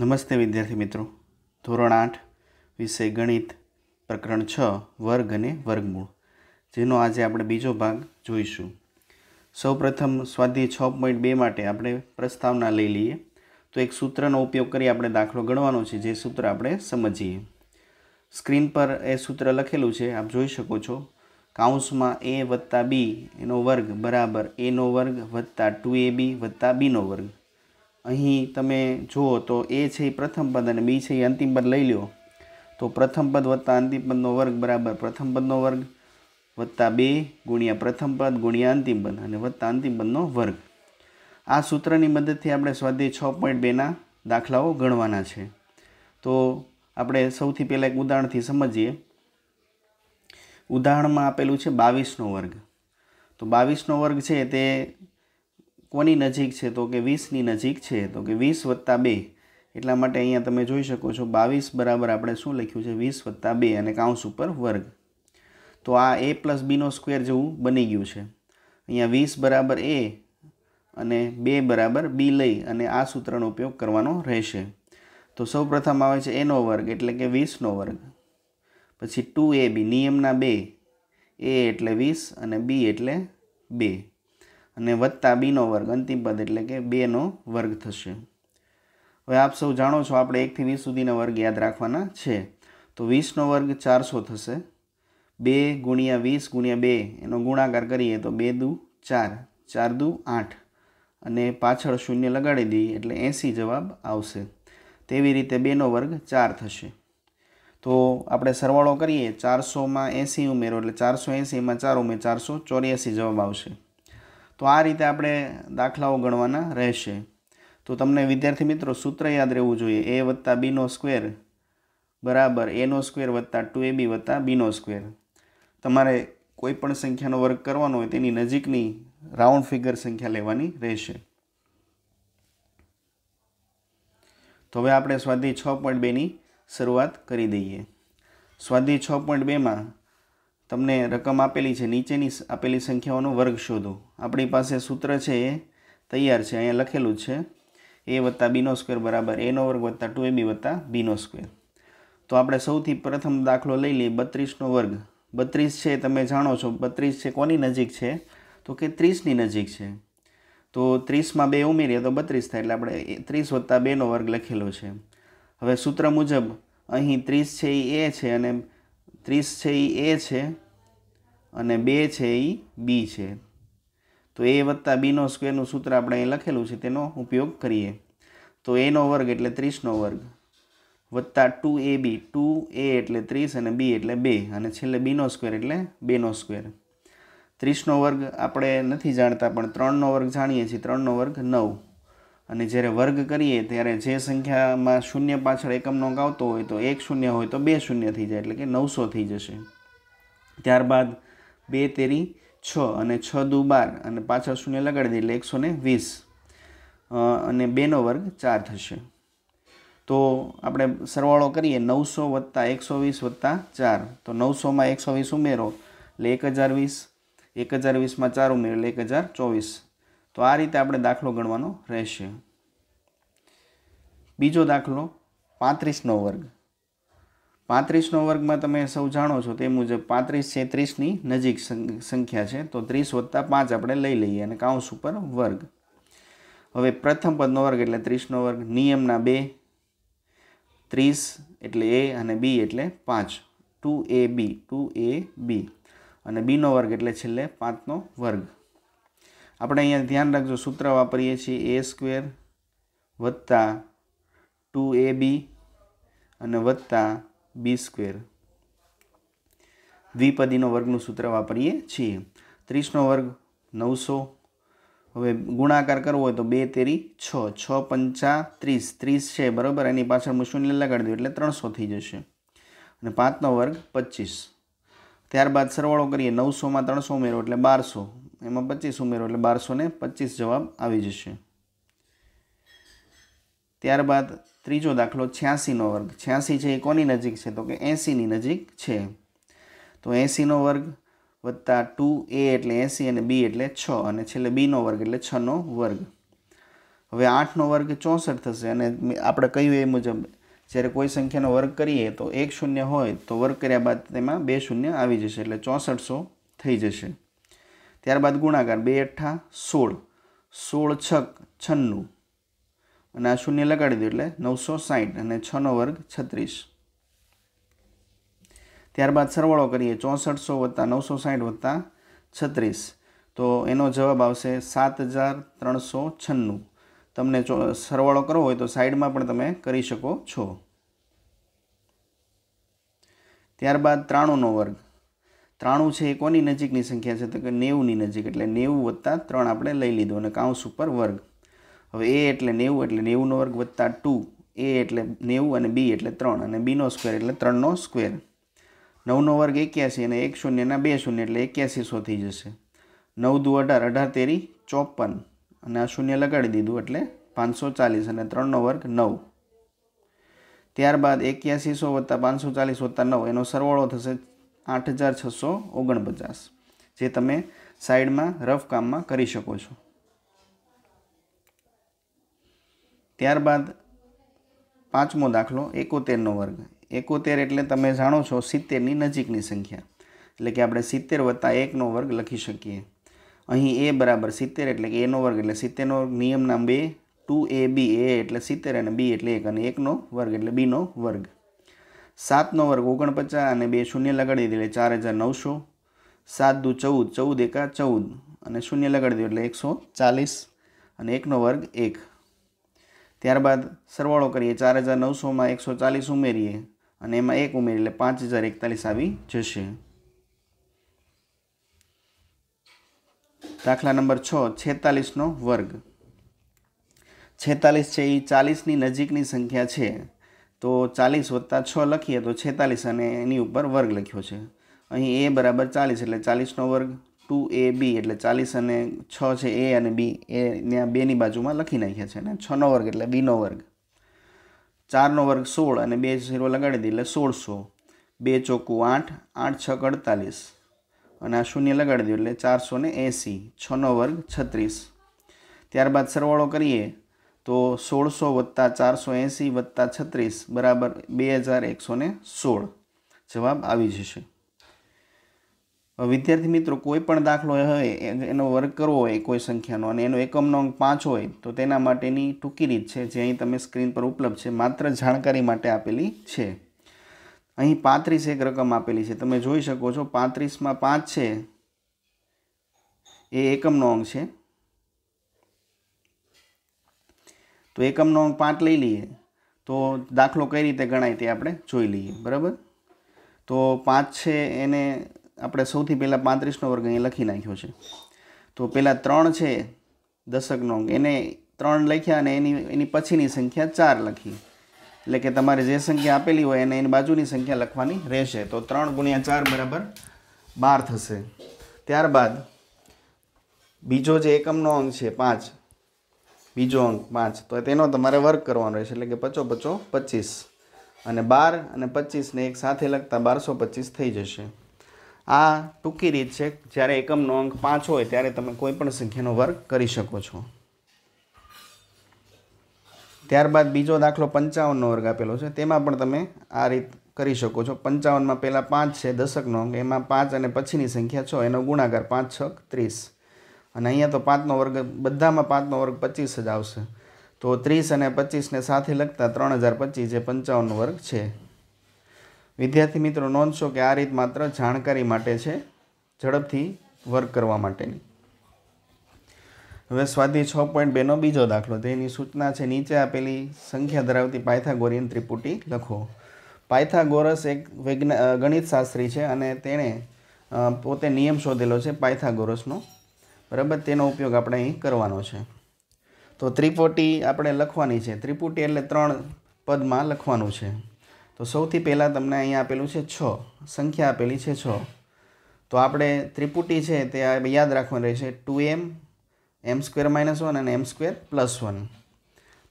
નમસ્તે વિદ્યાર્થી મિત્રો ધોરણ આઠ વિષય ગણિત પ્રકરણ છ વર્ગ અને વર્ગમૂળ જેનો આજે આપણે બીજો ભાગ જોઈશું સૌપ્રથમ સ્વાધ્યાય છ પોઈન્ટ બે માટે આપણે પ્રસ્તાવના લઈ લઈએ તો એક સૂત્રનો ઉપયોગ કરી આપણે દાખલો ગણવાનો છે જે સૂત્ર આપણે સમજીએ સ્ક્રીન પર એ સૂત્ર લખેલું છે આપ જોઈ શકો છો કાઉન્સમાં એ વત્તા બી એનો વર્ગ બરાબર એનો વર્ગ વત્તા ટુ એ બી વત્તા બીનો વર્ગ અહીં તમે જુઓ તો એ છે એ પ્રથમ પદ અને બી છે એ અંતિમ પદ લઈ લ્યો તો પ્રથમ પદ વત્તા અંતિમ પદનો વર્ગ બરાબર પ્રથમ પદનો વર્ગ વત્તા બે ગુણ્યા પ્રથમ પદ ગુણ્યા અંતિમ પદ અને વત્તા અંતિમ પદનો વર્ગ આ સૂત્રની મદદથી આપણે સ્વાધ્યાય છ પોઈન્ટ બેના દાખલાઓ ગણવાના છે તો આપણે સૌથી પહેલાં એક ઉદાહરણથી સમજીએ ઉદાહરણમાં આપેલું છે બાવીસનો વર્ગ તો બાવીસનો વર્ગ છે તે કોની નજીક છે તો કે વીસની નજીક છે તો કે વીસ વત્તા બે એટલા માટે અહીંયા તમે જોઈ શકો છો બાવીસ બરાબર આપણે શું લખ્યું છે વીસ વત્તા બે અને કાઉન્સ ઉપર વર્ગ તો આ એ પ્લસ બીનો સ્ક્વેર જેવું બની ગયું છે અહીંયા વીસ બરાબર એ અને બે બરાબર બી લઈ અને આ સૂત્રનો ઉપયોગ કરવાનો રહેશે તો સૌપ્રથમ આવે છે એનો વર્ગ એટલે કે વીસનો વર્ગ પછી ટુ એ બી નિયમના બે એ એટલે વીસ અને બી એટલે બે અને વત્તા બીનો વર્ગ અંતિમ પદ એટલે કે બેનો વર્ગ થશે હવે આપ સૌ જાણો છો આપણે એકથી વીસ સુધીના વર્ગ યાદ રાખવાના છે તો વીસનો વર્ગ ચારસો થશે બે ગુણ્યા વીસ ગુણ્યા બે એનો ગુણાકાર કરીએ તો બે દુ ચાર ચાર દુ આઠ અને પાછળ શૂન્ય લગાડી દઈએ એટલે એંસી જવાબ આવશે તેવી રીતે બેનો વર્ગ ચાર થશે તો આપણે સરવાળો કરીએ ચારસોમાં એંસી ઉમેરો એટલે ચારસો એંસીમાં ચાર ઉમેર ચારસો ચોર્યાસી જવાબ આવશે તો આ રીતે આપણે દાખલાઓ ગણવાના રહેશે તો તમને વિદ્યાર્થી મિત્રો સૂત્ર યાદ રહેવું જોઈએ એ વત્તા બીનો સ્ક્વેર બરાબર એનો સ્ક્વેર વત્તા ટુ એ બી વત્તા બીનો સ્ક્વેર તમારે કોઈ પણ સંખ્યાનો વર્ગ કરવાનો હોય તેની નજીકની રાઉન્ડ ફિગર સંખ્યા લેવાની રહેશે તો હવે આપણે સ્વાધ્યાય છ પોઈન્ટ બેની શરૂઆત કરી દઈએ સ્વાધ્યાય છ પોઈન્ટ બેમાં તમને રકમ આપેલી છે નીચેની આપેલી સંખ્યાઓનો વર્ગ શોધો આપણી પાસે સૂત્ર છે એ તૈયાર છે અહીંયા લખેલું છે એ વત્તા બીનો સ્ક્વેર બરાબર એનો વર્ગ વત્તા ટુ એ બી વત્તા બીનો સ્ક્વેર તો આપણે સૌથી પ્રથમ દાખલો લઈ લઈએ બત્રીસનો વર્ગ બત્રીસ છે તમે જાણો છો બત્રીસ છે કોની નજીક છે તો કે ત્રીસની નજીક છે તો ત્રીસમાં બે ઉમેરીએ તો બત્રીસ થાય એટલે આપણે ત્રીસ વત્તા બેનો વર્ગ લખેલો છે હવે સૂત્ર મુજબ અહીં ત્રીસ છે એ છે અને ત્રીસ છે એ એ છે અને બે છે એ બી છે તો એ વત્તા બીનો સ્ક્વેરનું સૂત્ર આપણે અહીં લખેલું છે તેનો ઉપયોગ કરીએ તો એનો વર્ગ એટલે ત્રીસનો વર્ગ વત્તા ટુ એ બી ટુ એ એટલે ત્રીસ અને બી એટલે બે અને છેલ્લે બીનો સ્ક્વેર એટલે બેનો સ્ક્વેર ત્રીસનો વર્ગ આપણે નથી જાણતા પણ ત્રણનો વર્ગ જાણીએ છીએ ત્રણનો વર્ગ નવ અને જ્યારે વર્ગ કરીએ ત્યારે જે સંખ્યામાં શૂન્ય પાછળ એકમનો અંક આવતો હોય તો એક શૂન્ય હોય તો બે શૂન્ય થઈ જાય એટલે કે નવસો થઈ જશે ત્યારબાદ બે તેરી છ અને છ દુ બાર અને પાછળ શૂન્ય લગાડી દે એટલે એકસો ને વીસ અને બેનો વર્ગ ચાર થશે તો આપણે સરવાળો કરીએ નવસો વત્તા એકસો વીસ વત્તા ચાર તો નવસોમાં એકસો વીસ ઉમેરો એટલે એક હજાર વીસ એક હજાર વીસમાં ચાર ઉમેરો એટલે એક હજાર ચોવીસ તો આ રીતે આપણે દાખલો ગણવાનો રહેશે બીજો દાખલો પાંત્રીસનો વર્ગ પાંત્રીસનો વર્ગમાં તમે સૌ જાણો છો તે મુજબ પાંત્રીસ છે ત્રીસની નજીક સંખ્યા છે તો ત્રીસ વત્તા પાંચ આપણે લઈ લઈએ અને કાઉન્સ ઉપર વર્ગ હવે પ્રથમ પદનો વર્ગ એટલે ત્રીસનો વર્ગ નિયમના બે ત્રીસ એટલે એ અને બી એટલે પાંચ ટુ એ બી ટુ એ બી અને બીનો વર્ગ એટલે છેલ્લે પાંચનો વર્ગ આપણે અહીંયા ધ્યાન રાખજો સૂત્ર વાપરીએ છીએ એ સ્ક્વેર વત્તા ટુ એ બી અને વત્તા બી સ્ક્વેર દ્વિપદીનો વર્ગનું સૂત્ર વાપરીએ છીએ ત્રીસનો વર્ગ નવસો હવે ગુણાકાર કરવો હોય તો બે તેરી છ છ પંચા ત્રીસ ત્રીસ છે બરાબર એની પાછળ હું શૂન્ય લગાડી દઉં એટલે ત્રણસો થઈ જશે અને પાંચનો વર્ગ પચીસ ત્યારબાદ સરવાળો કરીએ નવસોમાં ત્રણસો ઉમેરો એટલે બારસો એમાં પચીસ ઉમેરો એટલે બારસો ને પચીસ જવાબ આવી જશે ત્યારબાદ ત્રીજો દાખલો છ્યાસીનો વર્ગ છ્યાસી છે એ કોની નજીક છે તો કે એંસીની નજીક છે તો એંસીનો વર્ગ વત્તા ટુ એ એટલે એંસી અને બી એટલે છ અને છેલ્લે બીનો વર્ગ એટલે છનો વર્ગ હવે આઠનો વર્ગ ચોસઠ થશે અને આપણે કહ્યું એ મુજબ જ્યારે કોઈ સંખ્યાનો વર્ગ કરીએ તો એક શૂન્ય હોય તો વર્ગ કર્યા બાદ તેમાં બે શૂન્ય આવી જશે એટલે ચોસઠસો થઈ જશે ત્યારબાદ ગુણાકાર બે અઠ્ઠા સોળ સોળ છક છન્નું અને આ શૂન્ય લગાડી દો એટલે નવસો સાહીઠ અને છનો વર્ગ છત્રીસ ત્યારબાદ સરવાળો કરીએ ચોસઠસો વત્તા નવસો સાહીઠ વત્તા છત્રીસ તો એનો જવાબ આવશે સાત હજાર ત્રણસો છન્નું તમને સરવાળો કરવો હોય તો સાઈડમાં પણ તમે કરી શકો છો ત્યારબાદ ત્રાણુંનો વર્ગ ત્રાણું છે એ કોની નજીકની સંખ્યા છે તો કે નેવુંની નજીક એટલે નેવું વત્તા ત્રણ આપણે લઈ લીધું અને કાઉન્સ ઉપર વર્ગ હવે એ એટલે નેવું એટલે નેવુંનો વર્ગ વત્તા ટુ એ એટલે નેવું અને બી એટલે ત્રણ અને બીનો સ્કવેર એટલે ત્રણનો સ્ક્વેર નવનો વર્ગ એક્યાસી અને એક શૂન્યના બે શૂન્ય એટલે એક્યાસીસો થઈ જશે નવ દુ અઢાર અઢાર તેરી ચોપન અને આ શૂન્ય લગાડી દીધું એટલે પાંચસો ચાલીસ અને ત્રણનો વર્ગ નવ ત્યારબાદ એક્યાસી સો વત્તા પાંચસો ચાલીસ વત્તા નવ એનો સરવાળો થશે આઠ હજાર છસો ઓગણપચાસ જે તમે સાઈડમાં રફ કામમાં કરી શકો છો ત્યારબાદ પાંચમો દાખલો એકોતેરનો વર્ગ એકોતેર એટલે તમે જાણો છો સિત્તેરની નજીકની સંખ્યા એટલે કે આપણે સિત્તેર વત્તા એકનો વર્ગ લખી શકીએ અહીં એ બરાબર સિત્તેર એટલે કે એનો વર્ગ એટલે સિત્તેરનો નિયમના બે ટુ એ બી એ એટલે સિત્તેર અને બી એટલે એક અને એકનો વર્ગ એટલે બીનો વર્ગ સાતનો વર્ગ ઓગણપચાસ અને બે શૂન્ય લગાડી દીધું એટલે ચાર હજાર નવસો સાત દુ ચૌદ ચૌદ એકા ચૌદ અને શૂન્ય લગાડી દીધું એટલે એકસો ચાલીસ અને એકનો વર્ગ એક ત્યારબાદ સરવાળો કરીએ ચાર હજાર નવસોમાં એકસો ચાલીસ ઉમેરીએ અને એમાં એક ઉમેરી એટલે પાંચ હજાર એકતાલીસ આવી જશે દાખલા નંબર છ છેતાલીસનો વર્ગ છેતાલીસ છે એ ચાલીસની નજીકની સંખ્યા છે તો ચાલીસ વત્તા છ લખીએ તો છેતાલીસ અને એની ઉપર વર્ગ લખ્યો છે અહીં એ બરાબર ચાલીસ એટલે ચાલીસનો વર્ગ ટુ એ બી એટલે ચાલીસ અને છ છે એ અને બી એ ત્યાં બેની બાજુમાં લખી નાખ્યા છે અને છનો વર્ગ એટલે બીનો વર્ગ ચારનો વર્ગ સોળ અને બે શીરો લગાડી દઈએ એટલે સોળસો બે ચોખ્ખું આઠ આઠ છ અડતાલીસ અને આ શૂન્ય લગાડી દો એટલે ચારસો ને એંસી છનો વર્ગ છત્રીસ ત્યારબાદ સરવાળો કરીએ તો સોળસો વત્તા ચારસો એંસી વત્તા છત્રીસ બરાબર બે હજાર એકસો ને સોળ જવાબ આવી જશે વિદ્યાર્થી મિત્રો કોઈ પણ દાખલો હોય એનો વર્ક કરવો હોય કોઈ સંખ્યાનો અને એનો એકમનો અંક પાંચ હોય તો તેના માટેની ટૂંકી રીત છે જે અહીં તમે સ્ક્રીન પર ઉપલબ્ધ છે માત્ર જાણકારી માટે આપેલી છે અહીં પાંત્રીસ એક રકમ આપેલી છે તમે જોઈ શકો છો પાંત્રીસમાં પાંચ છે એ એકમનો અંક છે તો એકમનો અંક પાંચ લઈ લઈએ તો દાખલો કઈ રીતે ગણાય તે આપણે જોઈ લઈએ બરાબર તો પાંચ છે એને આપણે સૌથી પહેલાં પાંત્રીસનો વર્ગ અહીં લખી નાખ્યો છે તો પહેલાં ત્રણ છે દશકનો અંક એને ત્રણ લખ્યા અને એની એની પછીની સંખ્યા ચાર લખી એટલે કે તમારે જે સંખ્યા આપેલી હોય એને એની બાજુની સંખ્યા લખવાની રહેશે તો ત્રણ ગુણ્યા ચાર બરાબર બાર થશે ત્યારબાદ બીજો જે એકમનો અંક છે પાંચ બીજો અંક પાંચ તો તેનો તમારે વર્ક કરવાનો રહેશે એટલે કે પચો પચો પચીસ અને બાર અને પચીસને એક સાથે લગતા બારસો પચીસ થઈ જશે આ ટૂંકી રીત છે જ્યારે એકમનો અંક પાંચ હોય ત્યારે તમે કોઈ પણ સંખ્યાનો વર્ક કરી શકો છો ત્યારબાદ બીજો દાખલો પંચાવનનો વર્ગ આપેલો છે તેમાં પણ તમે આ રીત કરી શકો છો પંચાવનમાં પહેલાં પાંચ છે દશકનો અંક એમાં પાંચ અને પછીની સંખ્યા છ એનો ગુણાકાર પાંચ છક ત્રીસ અને અહીંયા તો પાંચનો વર્ગ બધામાં પાંચનો વર્ગ પચીસ જ આવશે તો ત્રીસ અને પચીસને સાથે લખતા ત્રણ હજાર પચીસ એ પંચાવનનો વર્ગ છે વિદ્યાર્થી મિત્રો નોંધશો કે આ રીત માત્ર જાણકારી માટે છે ઝડપથી વર્ક કરવા માટેની હવે સ્વાધ્યાય છ પોઈન્ટ બેનો બીજો દાખલો તેની સૂચના છે નીચે આપેલી સંખ્યા ધરાવતી પાયથાગોરિયન ત્રિપુટી લખો પાયથાગોરસ એક વૈજ્ઞા ગણિતશાસ્ત્રી છે અને તેણે પોતે નિયમ શોધેલો છે પાયથાગોરસનો બરાબર તેનો ઉપયોગ આપણે અહીં કરવાનો છે તો ત્રિપોટી આપણે લખવાની છે ત્રિપુટી એટલે ત્રણ પદમાં લખવાનું છે તો સૌથી પહેલાં તમને અહીંયા આપેલું છે છ સંખ્યા આપેલી છે છ તો આપણે ત્રિપુટી છે તે યાદ રાખવાની રહેશે two M M square minus one અને એમ સ્ક્વેર પ્લસ વન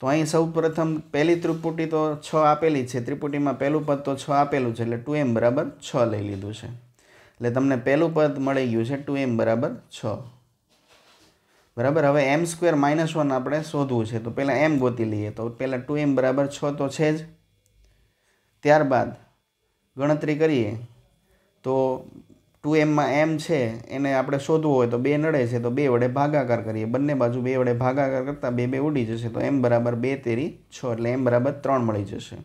તો અહીં સૌ પ્રથમ પહેલી ત્રિપુટી તો છ આપેલી છે ત્રિપુટીમાં પહેલું પદ તો છ આપેલું છે એટલે ટુ એમ બરાબર છ લઈ લીધું છે એટલે તમને પહેલું પદ મળી ગયું છે ટુ એમ બરાબર છ બરાબર હવે એમ સ્ક્વેર માઇનસ વન આપણે શોધવું છે તો પહેલાં એમ ગોતી લઈએ તો પહેલાં ટુ એમ બરાબર છ તો છે જ ત્યારબાદ ગણતરી કરીએ તો ટુ એમમાં એમ છે એને આપણે શોધવું હોય તો બે નડે છે તો બે વડે ભાગાકાર કરીએ બંને બાજુ બે વડે ભાગાકાર કરતાં બે બે ઉડી જશે તો એમ બરાબર બે તેરી છ એટલે એમ બરાબર ત્રણ મળી જશે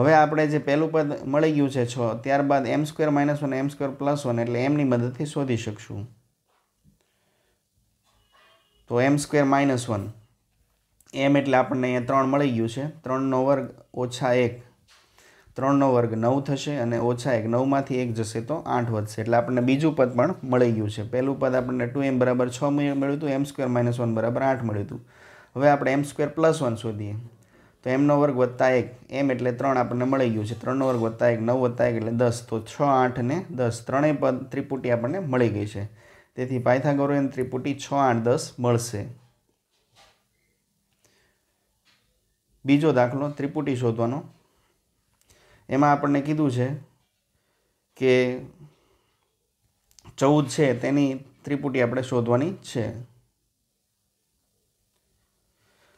હવે આપણે જે પહેલું પદ મળી ગયું છે છ ત્યારબાદ M square minus one M square plus one એટલે એમની મદદથી શોધી શકશું તો M square minus one M એટલે આપણને અહીંયા ત્રણ મળી ગયું છે ત્રણનો વર્ગ ઓછા એક ત્રણનો વર્ગ નવ થશે અને ઓછા એક નવમાંથી એક જશે તો આઠ વધશે એટલે આપણને બીજું પદ પણ મળી ગયું છે પહેલું પદ આપણને ટુ એમ બરાબર છ મળ્યું હતું એમ સ્ક્વેર માઇનસ વન બરાબર આઠ મળ્યું હતું હવે આપણે એમ સ્ક્વેર પ્લસ વન શોધીએ તો એમનો વર્ગ વત્તા એક એમ એટલે ત્રણ આપણને મળી ગયું છે ત્રણનો વર્ગ વત્તા એક નવ વત્તા એક એટલે દસ તો છ આઠ અને દસ ત્રણેય પદ ત્રિપુટી આપણને મળી ગઈ છે તેથી પાયથાગોરિયન ત્રિપુટી છ આઠ દસ મળશે બીજો દાખલો ત્રિપુટી શોધવાનો એમાં આપણને કીધું છે કે ચૌદ છે તેની ત્રિપુટી આપણે શોધવાની છે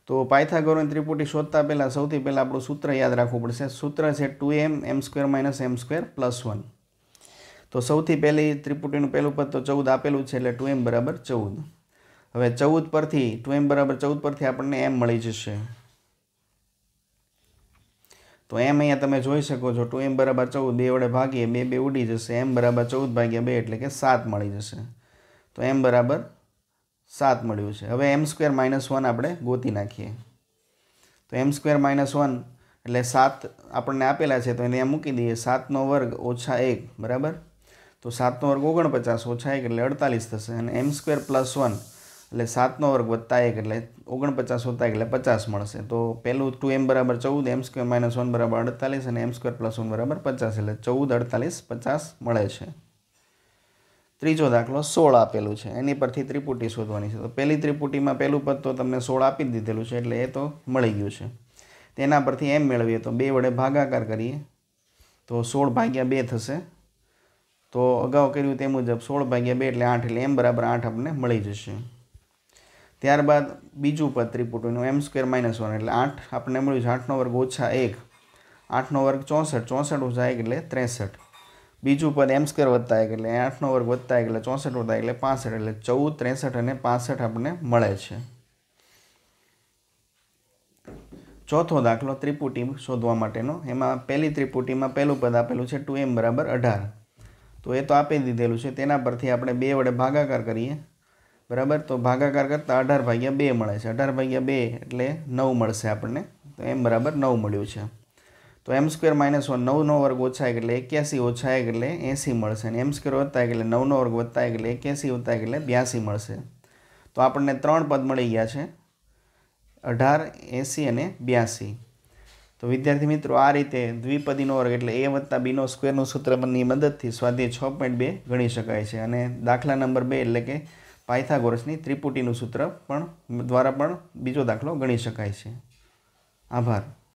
તો પાયથાગોરન ત્રિપુટી શોધતા પહેલાં સૌથી પહેલાં આપણું સૂત્ર યાદ રાખવું પડશે સૂત્ર છે two M M square minus M square plus one તો સૌથી પહેલી ત્રિપુટીનું પહેલું પદ તો ચૌદ આપેલું છે એટલે ટુ એમ બરાબર ચૌદ હવે ચૌદ પરથી ટુ એમ બરાબર ચૌદ પરથી આપણને એમ મળી જશે તો એમ અહીંયા તમે જોઈ શકો છો ટુ એમ બરાબર ચૌદ બે વડે ભાગીએ બે બે ઉડી જશે એમ બરાબર ચૌદ ભાગ્યા બે એટલે કે સાત મળી જશે તો એમ બરાબર સાત મળ્યું છે હવે એમ સ્ક્વેર માઇનસ વન આપણે ગોતી નાખીએ તો એમ સ્ક્વેર માઇનસ વન એટલે સાત આપણને આપેલા છે તો એને મૂકી દઈએ સાતનો વર્ગ ઓછા એક બરાબર તો સાતનો વર્ગ ઓગણપચાસ ઓછા એક એટલે અડતાલીસ થશે અને એમ સ્ક્વેર પ્લસ વન એટલે સાતનો વર્ગ વત્તા એક એટલે ઓગણપચાસ વત્તા એક એટલે પચાસ મળશે તો પહેલું ટુ એમ બરાબર ચૌદ એમ સ્ક્વેર માઇનસ વન બરાબર અડતાલીસ અને એમ સ્ક્વેર પ્લસ વન બરાબર પચાસ એટલે ચૌદ અડતાલીસ પચાસ મળે છે ત્રીજો દાખલો સોળ આપેલું છે એની પરથી ત્રિપુટી શોધવાની છે તો પહેલી ત્રિપુટીમાં પહેલું પદ તો તમને સોળ આપી દીધેલું છે એટલે એ તો મળી ગયું છે તેના પરથી એમ મેળવીએ તો બે વડે ભાગાકાર કરીએ તો સોળ ભાગ્યા બે થશે તો અગાઉ કર્યું તે મુજબ સોળ ભાગ્યા બે એટલે આઠ એટલે એમ બરાબર આઠ આપણને મળી જશે ત્યારબાદ બીજું પદ ત્રિપુટીનું એમ સ્ક્વેર માઇનસ વન એટલે આઠ આપણને મળ્યું છે આઠનો વર્ગ ઓછા એક આઠનો વર્ગ ચોસઠ ચોસઠ ઓછા એક એટલે ત્રેસઠ બીજું પદ એમ સ્ક્વેર વધતા એક એટલે આઠનો વર્ગ વધતા એક એટલે ચોસઠ વધતા એટલે પાસઠ એટલે ચૌદ ત્રેસઠ અને પાસઠ આપણને મળે છે ચોથો દાખલો ત્રિપુટી શોધવા માટેનો એમાં પહેલી ત્રિપુટીમાં પહેલું પદ આપેલું છે ટુ એમ બરાબર અઢાર તો એ તો આપી દીધેલું છે તેના પરથી આપણે બે વડે ભાગાકાર કરીએ બરાબર તો ભાગાકાર કરતાં અઢાર ભાગ્યા બે મળે છે અઢાર ભાગ્યા બે એટલે નવ મળશે આપણને તો એમ બરાબર નવ મળ્યું છે તો એમ સ્ક્વેર માઇનસ વન નવનો વર્ગ ઓછા એક એટલે એક્યાસી ઓછા એક એટલે એંસી મળશે અને એમ સ્ક્વેર વધતા એક એટલે નવનો વર્ગ વધતા એક એટલે એક્યાસી વધતા એક એટલે બ્યાસી મળશે તો આપણને ત્રણ પદ મળી ગયા છે અઢાર એંસી અને બ્યાસી તો વિદ્યાર્થી મિત્રો આ રીતે દ્વિપદીનો વર્ગ એટલે એ વત્તા બીનો સ્ક્વેરનું સૂત્રની મદદથી સ્વાધ્યાય છ પોઈન્ટ બે ગણી શકાય છે અને દાખલા નંબર બે એટલે કે પાયથાગોરસની ત્રિપુટીનું સૂત્ર પણ દ્વારા પણ બીજો દાખલો ગણી શકાય છે આભાર